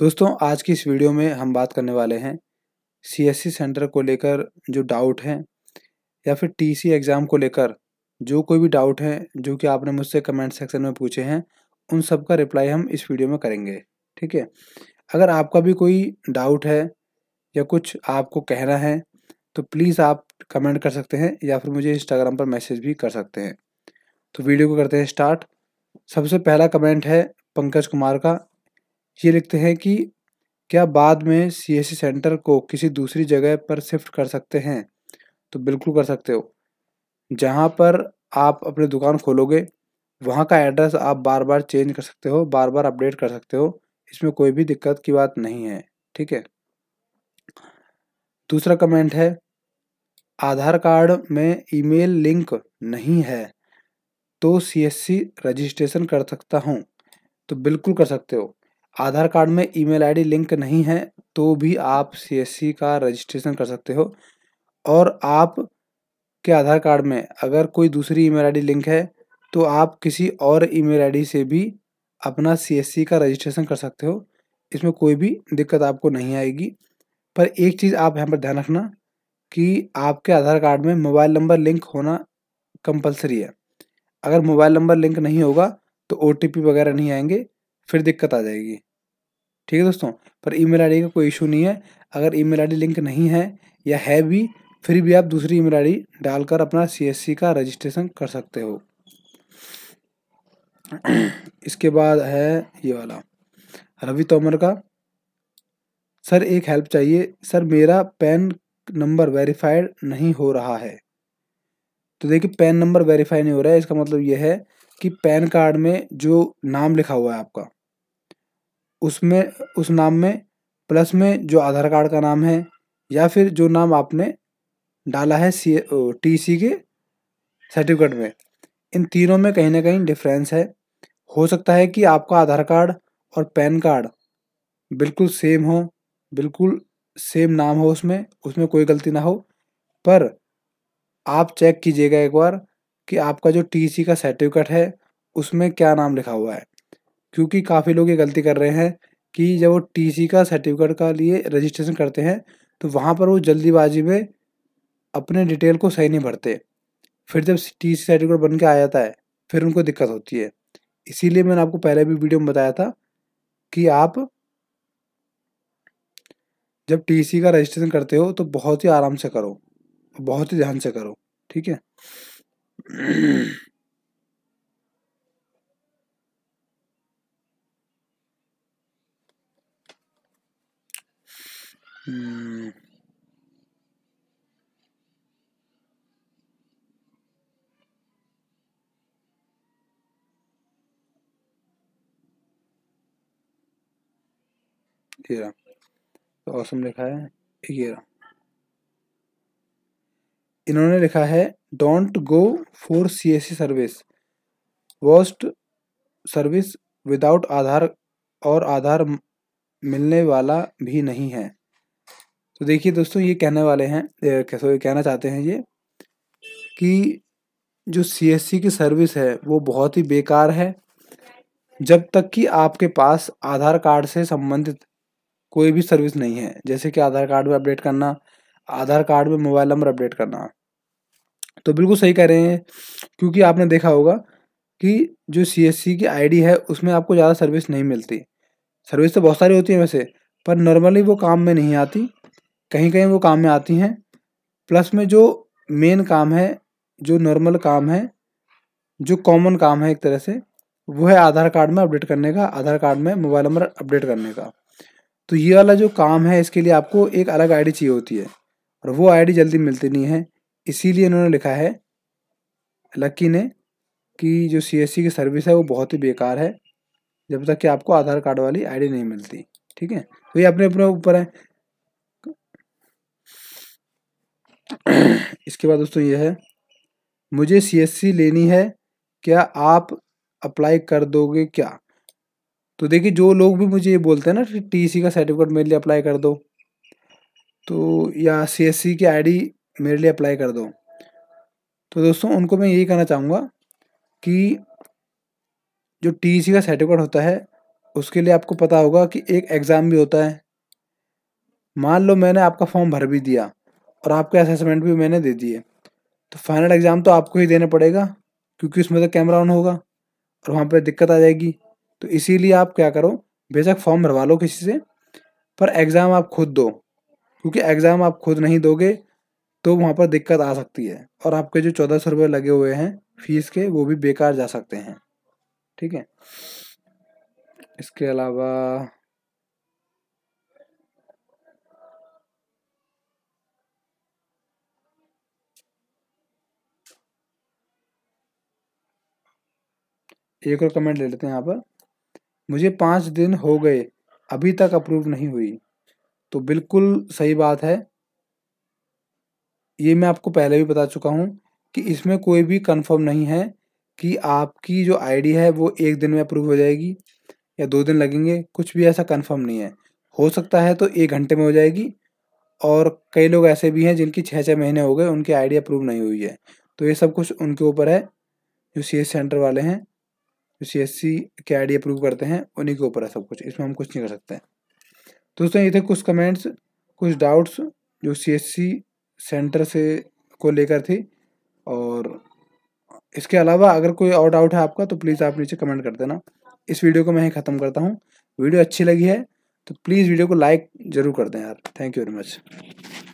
दोस्तों आज की इस वीडियो में हम बात करने वाले हैं सीएससी e सेंटर को लेकर जो डाउट हैं या फिर टीसी एग्ज़ाम को लेकर जो कोई भी डाउट हैं जो कि आपने मुझसे कमेंट सेक्शन में पूछे हैं उन सब का रिप्लाई हम इस वीडियो में करेंगे ठीक है अगर आपका भी कोई डाउट है या कुछ आपको कहना है तो प्लीज़ आप कमेंट कर सकते हैं या फिर मुझे इंस्टाग्राम पर मैसेज भी कर सकते हैं तो वीडियो को करते हैं स्टार्ट सबसे पहला कमेंट है पंकज कुमार का ये लिखते हैं कि क्या बाद में सी सेंटर को किसी दूसरी जगह पर शिफ्ट कर सकते हैं तो बिल्कुल कर सकते हो जहाँ पर आप अपनी दुकान खोलोगे वहाँ का एड्रेस आप बार बार चेंज कर सकते हो बार बार अपडेट कर सकते हो इसमें कोई भी दिक्कत की बात नहीं है ठीक है दूसरा कमेंट है आधार कार्ड में ईमेल लिंक नहीं है तो सीएससी रजिस्ट्रेशन कर सकता हूँ तो बिल्कुल कर सकते हो आधार कार्ड में ईमेल आईडी लिंक नहीं है तो भी आप सीएससी का रजिस्ट्रेशन कर सकते हो और आप के आधार कार्ड में अगर कोई दूसरी ईमेल आईडी लिंक है तो आप किसी और ईमेल आईडी से भी अपना सीएससी का रजिस्ट्रेशन कर सकते हो इसमें कोई भी दिक्कत आपको नहीं आएगी पर एक चीज़ आप यहाँ पर ध्यान रखना कि आपके आधार कार्ड में मोबाइल नंबर लिंक होना कंपलसरी है अगर मोबाइल नंबर लिंक नहीं होगा तो ओ वगैरह नहीं आएंगे फिर दिक्कत आ जाएगी ठीक है दोस्तों पर ईमेल आईडी का कोई इशू नहीं है अगर ईमेल आईडी लिंक नहीं है या है भी फिर भी आप दूसरी ईमेल आईडी डालकर अपना सीएससी का रजिस्ट्रेशन कर सकते हो इसके बाद है ये वाला रवि तोमर का सर एक हेल्प चाहिए सर मेरा पैन नंबर वेरीफाइड नहीं हो रहा है तो देखिए पैन नंबर वेरीफाई नहीं हो रहा है इसका मतलब यह है कि पैन कार्ड में जो नाम लिखा हुआ है आपका उसमें उस नाम में प्लस में जो आधार कार्ड का नाम है या फिर जो नाम आपने डाला है सी टी सी के सर्टिफिकेट में इन तीनों में कहीं ना कहीं डिफरेंस है हो सकता है कि आपका आधार कार्ड और पैन कार्ड बिल्कुल सेम हो बिल्कुल सेम नाम हो उसमें उसमें कोई गलती ना हो पर आप चेक कीजिएगा एक बार कि आपका जो टीसी का सर्टिफिकेट है उसमें क्या नाम लिखा हुआ है क्योंकि काफ़ी लोग ये गलती कर रहे हैं कि जब वो टीसी का सर्टिफिकेट का लिए रजिस्ट्रेशन करते हैं तो वहाँ पर वो जल्दीबाजी में अपने डिटेल को सही नहीं भरते फिर जब टी सी सर्टिफिकेट बन के आ जाता है फिर उनको दिक्कत होती है इसीलिए मैंने आपको पहले भी वीडियो में बताया था कि आप जब टीसी का रजिस्ट्रेशन करते हो तो बहुत ही आराम से करो बहुत ही ध्यान से करो ठीक है Hmm. तो ऑसम लिखा है ये रहा इन्होंने लिखा है don't go for C S C service worst service without Aadhaar और आधार मिलने वाला भी नहीं है तो देखिए दोस्तों ये कहने वाले हैं ये कहना चाहते हैं ये कि जो सी की सर्विस है वो बहुत ही बेकार है जब तक कि आपके पास आधार कार्ड से संबंधित कोई भी सर्विस नहीं है जैसे कि आधार कार्ड में अपडेट करना आधार कार्ड में मोबाइल नंबर अपडेट करना तो बिल्कुल सही कह रहे हैं क्योंकि आपने देखा होगा कि जो सी की आईडी है उसमें आपको ज़्यादा सर्विस नहीं मिलती सर्विस तो बहुत सारी होती है वैसे पर नॉर्मली वो काम में नहीं आती कहीं कहीं वो काम में आती हैं प्लस में जो मेन काम है जो नॉर्मल काम है जो कॉमन काम है एक तरह से वो है आधार कार्ड में अपडेट करने का आधार कार्ड में मोबाइल नंबर अपडेट करने का तो ये वाला जो काम है इसके लिए आपको एक अलग आईडी चाहिए होती है और वो आईडी जल्दी मिलती नहीं है इसीलिए इन्होंने लिखा है लक्की ने कि जो सी की सर्विस है वो बहुत ही बेकार है जब तक कि आपको आधार कार्ड वाली आईडी नहीं मिलती ठीक है तो ये अपने अपने ऊपर है इसके बाद दोस्तों ये है मुझे सीएससी लेनी है क्या आप अप्लाई कर दोगे क्या तो देखिए जो लोग भी मुझे ये बोलते हैं ना टीसी का सर्टिफिकेट मेरे लिए अप्लाई कर दो तो या सीएससी की आईडी मेरे लिए अप्लाई कर दो तो दोस्तों उनको मैं यही कहना चाहूँगा कि जो टीसी का सर्टिफिकेट होता है उसके लिए आपको पता होगा कि एक एग्ज़ाम भी होता है मान लो मैंने आपका फॉर्म भर भी दिया और आपके असेसमेंट भी मैंने दे दिए तो फाइनल एग्ज़ाम तो आपको ही देना पड़ेगा क्योंकि उसमें तो कैमरा ऑन होगा और वहाँ पर दिक्कत आ जाएगी तो इसीलिए आप क्या करो बेशक फॉर्म भरवा लो किसी से पर एग्ज़ाम आप खुद दो क्योंकि एग्ज़ाम आप खुद नहीं दोगे तो वहाँ पर दिक्कत आ सकती है और आपके जो चौदह सौ रुपये लगे हुए हैं फीस के वो भी बेकार जा सकते हैं ठीक है इसके अलावा एक और कमेंट ले लेते हैं यहाँ पर मुझे पाँच दिन हो गए अभी तक अप्रूव नहीं हुई तो बिल्कुल सही बात है ये मैं आपको पहले भी बता चुका हूँ कि इसमें कोई भी कंफर्म नहीं है कि आपकी जो आईडी है वो एक दिन में अप्रूव हो जाएगी या दो दिन लगेंगे कुछ भी ऐसा कंफर्म नहीं है हो सकता है तो एक घंटे में हो जाएगी और कई लोग ऐसे भी हैं जिनकी छः छः महीने हो गए उनकी आईडी अप्रूव नहीं हुई है तो ये सब कुछ उनके ऊपर है जो सी सेंटर वाले हैं जो सी एस सी के आई डी अप्रूव करते हैं उन्हीं के ऊपर है सब कुछ इसमें हम कुछ नहीं कर सकते दोस्तों ये थे कुछ कमेंट्स कुछ डाउट्स जो सी एस सी सेंटर से को लेकर थी और इसके अलावा अगर कोई और डाउट है आपका तो प्लीज़ आप नीचे कमेंट कर देना इस वीडियो को मैं यहीं ख़त्म करता हूँ वीडियो अच्छी लगी है तो प्लीज़ वीडियो को लाइक ज़रूर कर दें यार थैंक यू वेरी मच